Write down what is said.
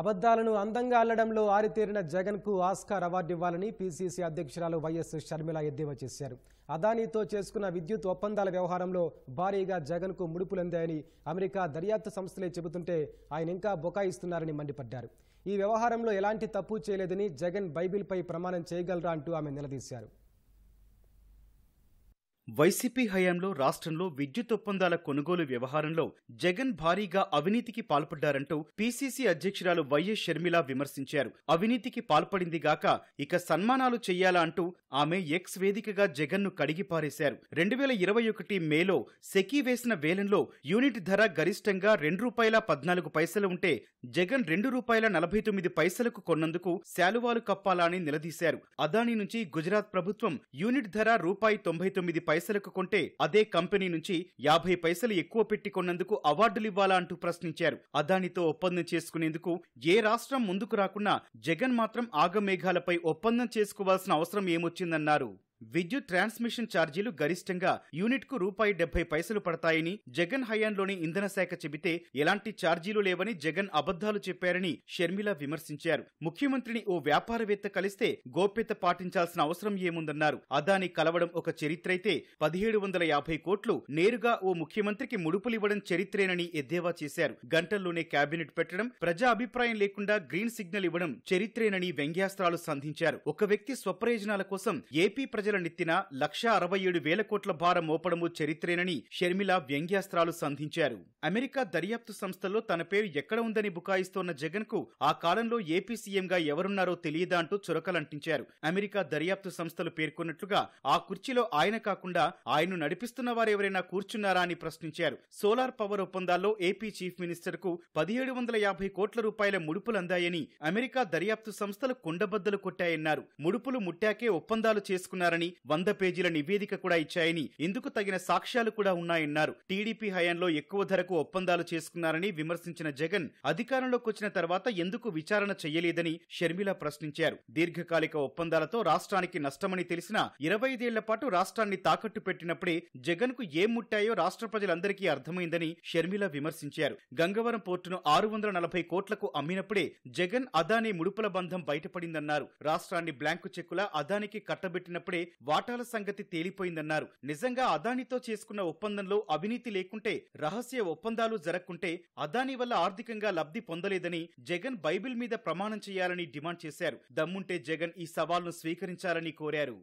అబద్దాలను అందంగా అల్లడంలో ఆరితేరిన జగన్కు ఆస్కార్ అవార్డు ఇవ్వాలని పీసీసీ అధ్యక్షురాలు వైఎస్ షర్మిల ఎద్దేవా చేశారు అదానీతో చేసుకున్న విద్యుత్ ఒప్పందాల వ్యవహారంలో భారీగా జగన్కు ముడుపులందాయని అమెరికా దర్యాప్తు సంస్థలే చెబుతుంటే ఆయన ఇంకా బొకాయిస్తున్నారని మండిపడ్డారు ఈ వ్యవహారంలో ఎలాంటి తప్పు చేయలేదని జగన్ బైబిల్పై ప్రమాణం చేయగలరా అంటూ ఆమె నిలదీశారు వైసీపీ హయాంలో రాష్ట్రంలో విద్యుత్ ఒప్పందాల కొనుగోలు వ్యవహారంలో జగన్ భారీగా అవినీతికి పాల్పడ్డారంటూ పీసీసీ అధ్యక్షురాలు వైఎస్ షర్మిల విమర్శించారు అవినీతికి పాల్పడింది గాక ఇక సన్మానాలు చెయ్యాలా అంటూ ఆమె ఎక్స్ వేదికగా జగన్ను కడిగిపారేశారు రెండు వేల ఇరవై ఒకటి మేలో సెకీ వేసిన వేలంలో యూనిట్ ధర గరిష్టంగా రెండు రూపాయల పద్నాలుగు పైసలు ఉంటే జగన్ రెండు రూపాయల నలభై తొమ్మిది పైసలకు కొన్నందుకు శాలువాలు కప్పాలా అని నిలదీశారు అదానీ నుంచి గుజరాత్ ప్రభుత్వం యూనిట్ ధర రూపాయి తొంభై తొమ్మిది పైసలకు కొంటే అదే కంపెనీ నుంచి యాభై పైసలు ఎక్కువ పెట్టి కొన్నందుకు అవార్డులు ఇవ్వాలా అంటూ ప్రశ్నించారు అదానితో ఒప్పందం చేసుకునేందుకు ఏ రాష్ట్రం ముందుకు రాకున్నా జగన్ మాత్రం ఆగమేఘాలపై ఒప్పందం చేసుకోవాల్సిన అవసరం ఏమొచ్చిందన్నారు విద్యుత్ ట్రాన్స్మిషన్ ఛార్జీలు గరిష్టంగా యూనిట్కు రూపాయి డెబ్బై పైసలు పడతాయని జగన్ హయాంలోని ఇంధన శాఖ చెబితే ఎలాంటి ఛార్జీలు లేవని జగన్ అబద్దాలు చెప్పారని షర్మిల విమర్శించారు ముఖ్యమంత్రిని ఓ వ్యాపారవేత్త కలిస్తే గోప్యత పాటించాల్సిన అవసరం ఏముందన్నారు అదాని కలవడం ఒక చరిత్రైతే పదిహేడు వందల యాభై కోట్లు నేరుగా ఓ ముఖ్యమంత్రికి ముడుపులివ్వడం చరిత్రేనని ఎద్దేవా చేశారు గంటల్లోనే కేబినెట్ పెట్టడం ప్రజా అభిప్రాయం లేకుండా గ్రీన్ సిగ్నల్ ఇవ్వడం చరిత్రేనని వ్యంగ్యాస్త్రాలు సంధించారు ఒక వ్యక్తి స్వప్రయోజనాల కోసం ఏపీ ప్రజ ప్రజల నెత్తిన లక్ష అరవై ఏడు వేల కోట్ల భారం మోపడము చరిత్రేనని షర్మిల వ్యంగ్యాస్త్రాలు సంధించారు అమెరికా దర్యాప్తు సంస్థలో తన పేరు ఎక్కడ ఉందని బుకాయిస్తోన్న జగన్ కు ఆ కాలంలో ఏపీ సీఎంగా ఎవరున్నారో తెలియదా అంటూ చురకలంటించారు అమెరికా దర్యాప్తు సంస్థలు పేర్కొన్నట్లుగా ఆ కుర్చీలో ఆయన కాకుండా ఆయన్ను నడిపిస్తున్న వారెవరైనా కూర్చున్నారా అని ప్రశ్నించారు సోలార్ పవర్ ఒప్పందాల్లో ఏపీ చీఫ్ మినిస్టర్ కు పదిహేడు వందల యాభై కోట్ల రూపాయల ముడుపులందాయని అమెరికా దర్యాప్తు సంస్థలు కుండబద్దలు కొట్టాయన్నారు ముడుపులు ముట్టాకే ఒప్పందాలు చేసుకున్నారని ఇచ్చారని వంద పేజీల నివేదిక కూడా ఇచ్చాయని ఇందుకు తగిన సాక్ష్యాలు కూడా ఉన్నాయన్నారు టీడీపీ హయాంలో ఎక్కువ ధరకు ఒప్పందాలు చేసుకున్నారని విమర్శించిన జగన్ అధికారంలోకి వచ్చిన తర్వాత ఎందుకు విచారణ చేయలేదని షర్మిల ప్రశ్నించారు దీర్ఘకాలిక ఒప్పందాలతో రాష్ట్రానికి నష్టమని తెలిసినా ఇరవై ఐదేళ్ల పాటు రాష్ట్రాన్ని తాకట్టు పెట్టినప్పుడే జగన్ కు ఏం ముట్టాయో రాష్ట్ర ప్రజలందరికీ అర్థమైందని షర్మిల విమర్శించారు గంగవరం పోర్టును ఆరు వందల నలభై కోట్లకు అమ్మినప్పుడే జగన్ అదానీ ముడుపుల బంధం బయటపడిందన్నారు రాష్ట్రాన్ని బ్లాంకు చెక్కుల అదానికి కట్టబెట్టినప్పుడే వాటాల సంగతి తేలిపోయిందన్నారు నిజంగా అదానితో చేసుకున్న ఒప్పందంలో అవినీతి లేకుంటే రహస్య ఒప్పందాలు జరగకుంటే అదాని వల్ల ఆర్థికంగా లబ్ధి పొందలేదని జగన్ బైబిల్ మీద ప్రమాణం చేయాలని డిమాండ్ చేశారు దమ్ముంటే జగన్ ఈ సవాల్ను స్వీకరించాలని కోరారు